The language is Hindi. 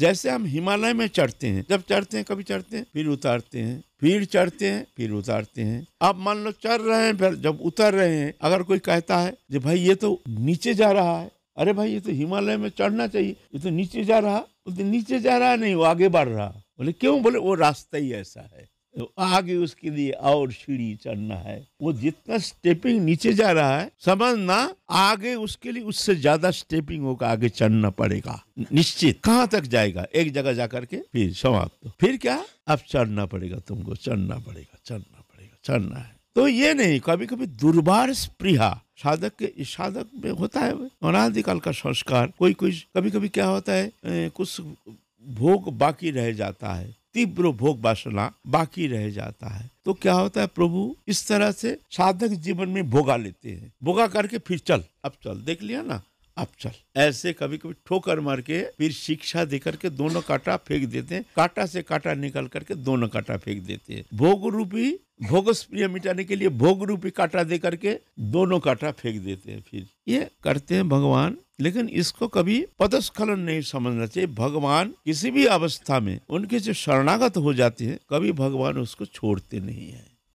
जैसे हम हिमालय में चढ़ते हैं जब चढ़ते हैं कभी चढ़ते हैं फिर उतारते हैं फिर चढ़ते हैं फिर उतारते हैं आप मान लो चढ़ रहे हैं फिर जब उतर रहे हैं अगर कोई कहता है कि भाई ये तो नीचे जा रहा है अरे भाई ये तो हिमालय में चढ़ना चाहिए ये तो नीचे जा रहा बोलते नीचे जा रहा नहीं वो आगे बढ़ रहा बोले क्यों बोले वो रास्ता ही ऐसा है तो आगे उसके लिए और सीढ़ी चढ़ना है वो जितना स्टेपिंग नीचे जा रहा है समझना आगे उसके लिए उससे ज्यादा स्टेपिंग होकर आगे चढ़ना पड़ेगा निश्चित कहाँ तक जाएगा एक जगह जाकर के फिर समाप्त फिर क्या अब चढ़ना पड़ेगा तुमको चढ़ना पड़ेगा चढ़ना पड़ेगा चढ़ना है तो ये नहीं कभी कभी दुर्बार स्प्रिया साधक के साधक में होता है अनादिकाल का संस्कार कोई कोई कभी कभी क्या होता है कुछ भोग बाकी रह जाता है तीव्र भोग वासना बाकी रह जाता है तो क्या होता है प्रभु इस तरह से साधक जीवन में भोगा लेते हैं भोगा करके फिर चल अब चल देख लिया ना अब चल ऐसे कभी कभी ठोकर मार के फिर शिक्षा दे करके दोनों कांटा फेंक देते हैं कांटा से कांटा निकल करके दोनों कांटा फेंक देते हैं भोग रूपी भोग मिटाने के लिए भोग रूपी कांटा दे करके दोनों कांटा फेंक देते हैं फिर ये करते हैं भगवान लेकिन इसको कभी पदस्खलन नहीं समझना चाहिए भगवान किसी भी अवस्था में उनके जो शरणागत हो जाते हैं कभी भगवान उसको छोड़ते नहीं है